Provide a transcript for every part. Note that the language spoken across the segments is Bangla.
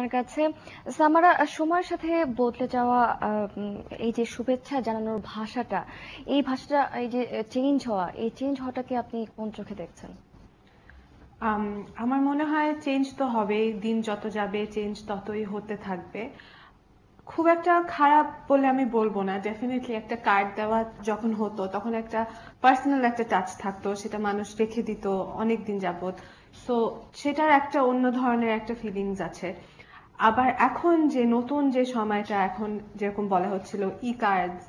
আপনার কাছে সামারা সময়ের সাথে বদলে যাওয়া এই যে শুভেচ্ছা জানানোর ভাষাটা এই ভাষাটা এই যে চেঞ্জ হওয়া এই চেঞ্জ হওয়াটাকে আপনি কোন চোখে দেখছেন আমার মনে হয় চেঞ্জ তো হবেই দিন যত যাবে চেঞ্জ ততই হতে থাকবে খুব একটা খারাপ বলে আমি বলবো না ডেফিনেটলি একটা কার্ড দেওয়া যখন হতো তখন একটা পার্সোনাল একটা টাচ থাকতো সেটা মানুষ রেখে দিত অনেক দিন যাবত সো সেটার একটা অন্য ধরনের একটা ফিলিংস আছে আবার এখন যে নতুন যে সময়টা এখন যেরকম বলা হচ্ছিল ই কার্ডস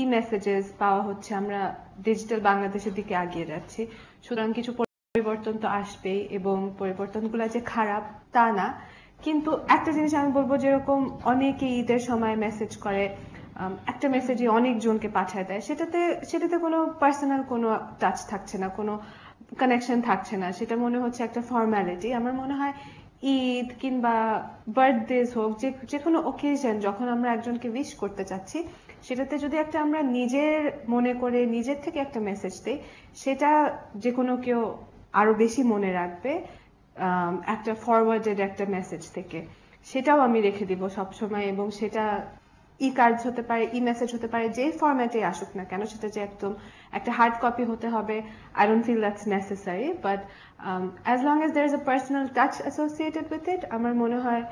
ই মেসেজেস পাওয়া হচ্ছে আমরা ডিজিটাল বাংলাদেশের দিকে আগিয়ে যাচ্ছি সুতরাং কিছু পরিবর্তন তো আসবেই এবং পরিবর্তনগুলো যে খারাপ তা না কিন্তু একটা জিনিস আমি বলবো যেরকম অনেকে ঈদের সময় মেসেজ করে একটা মেসেজই অনেকজনকে পাঠায় দেয় সেটাতে সেটাতে কোনো পার্সোনাল কোনো টাচ থাকছে না কোনো কানেকশন থাকছে না সেটা মনে হচ্ছে একটা ফর্ম্যালিটি আমার মনে হয় ঈদ কিংবা বার্থডেজ হোক যে যে কোনো ওকেশন যখন আমরা একজনকে উইশ করতে চাচ্ছি সেটাতে যদি একটা আমরা নিজের মনে করে নিজের থেকে একটা মেসেজ দিই সেটা যে কোনো কেউ আরো বেশি মনে রাখবে একটা ফরওয়ার্ডেড একটা মেসেজ থেকে সেটাও আমি রেখে দিব সবসময় এবং সেটা ই কার্ড হতে পারে ই মেসেজ হতে পারে যে ফরম্যাটে আসুক না কেন সেটা যে একদম একটা হার্ড কপি হতে হবে I don't feel that's necessary but as long as there is a personal touch associated with it আমার মনে হয়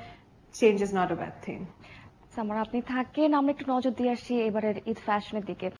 change is not a bad thing সামার আপনি থাকেন আমরা একটু নজর দিয়ে আসি এবারের ঈদ ফ্যাশনের দিকে